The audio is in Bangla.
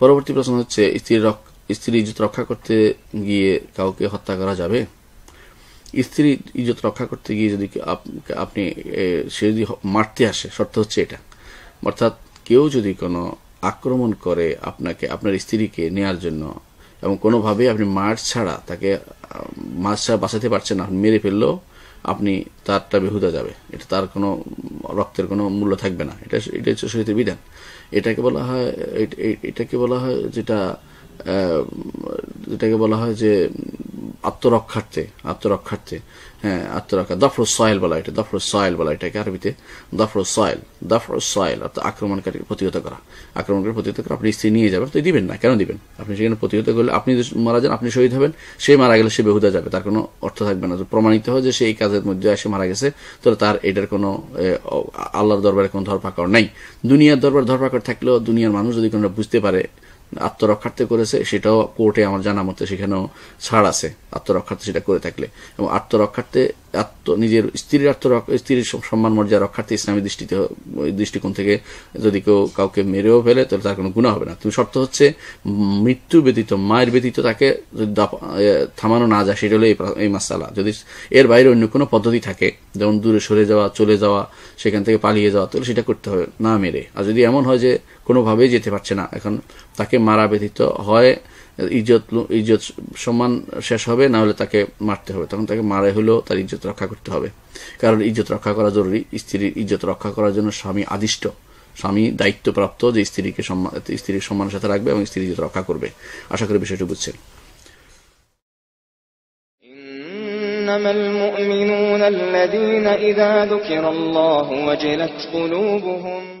পরবর্তী প্রশ্ন হচ্ছে স্ত্রীর স্ত্রী ইজ্জত রক্ষা করতে গিয়ে কাউকে হত্যা করা যাবে স্ত্রী ইজ্জত রক্ষা করতে গিয়ে যদি আপনি সে যদি মারতে আসে শর্ত হচ্ছে এটা অর্থাৎ কেউ যদি কোনো আক্রমণ করে আপনাকে আপনার স্ত্রীকে নেয়ার জন্য এবং কোনোভাবে আপনি মার ছাড়া তাকে মার ছাড়া বাঁচাতে পারছেন না মেরে ফেললেও আপনি তারটা বেহুদা যাবে এটা তার কোনো রক্তের কোনো মূল্য থাকবে না এটা এটা হচ্ছে শরীরের বিধান এটাকে বলা হয় এটাকে বলা হয় যেটা যেটাকে বলা হয় যে আত্মরক্ষার্থে আত্মরক্ষার্থে হ্যাঁ আত্মরক্ষা দফর সয়েল বলা এটা দফর সয়েল বলা এটাকে আরবিতে দফর সয়েল দফর সয়েল অর্থাৎ আক্রমণকারীকে প্রতিহত করা আক্রমণকারী প্রতিহত করা আপনি স্ত্রী নিয়ে যাবেন তো দিবেন না কেন দিবেন আপনি সেখানে প্রতিহত করলে আপনি মারা যান আপনি শহীদ হবেন সে মারা গেলে সে বেহুদা যাবে তার কোনো অর্থ থাকবে না প্রমাণিত হয় যে সে এই কাজের মধ্যে এসে মারা গেছে তো তার এটার কোনো আল্লাহর দরবারে কোনো ধরপাকড় নাই দুনিয়ার দরবার ধরপাকড় থাকলেও দুনিয়ার মানুষ যদি কোনো বুঝতে পারে আত্মরক্ষার্থে করেছে সেটাও কোর্টে আমার জানা মতে সেখানেও ছাড় আছে আত্মরক্ষার্থে সেটা করে থাকলে এবং আত্মরক্ষার্থে আত্ম নিজের স্ত্রীর আত্ম স্ত্রীর সম্মান মর্যাদা রক্ষার্থে ইসলামী দৃষ্টিতে দৃষ্টিকোণ থেকে যদি কেউ কাউকে মেরেও ফেলে তাহলে তার কোনো গুণা হবে না তুমি শর্ত হচ্ছে মৃত্যু ব্যতীত মায়ের ব্যতীত তাকে যদি থামানো না যায় সেটা হলো এই মাসালা যদি এর বাইরে অন্য কোনো পদ্ধতি থাকে যেমন দূরে সরে যাওয়া চলে যাওয়া সেখান থেকে পালিয়ে যাওয়া তাহলে সেটা করতে হবে না মেরে আর যদি এমন হয় যে কোনোভাবেই যেতে পারছে না এখন তাকে মারা ব্যতীত হয় ইজ্জত ইজ্জত সম্মান শেষ হবে না হলে তাকে মারতে হবে তখন তাকে মারা হলেও তার ইজ্জত রক্ষা করতে হবে কারণ ইজ্জত রক্ষা করা জরুরি স্ত্রীর ইজ্জত রক্ষা করার জন্য স্বামী আদিষ্ট স্বামী দায়িত্বপ্রাপ্ত যে স্ত্রীকে সম্মান স্ত্রীর সম্মানের সাথে রাখবে এবং স্ত্রীর ইজ্জত রক্ষা করবে আশা করি বিষয়টি বুঝছেন إنما المؤمنون الذين إذا ذكر الله وجلت قلوبهم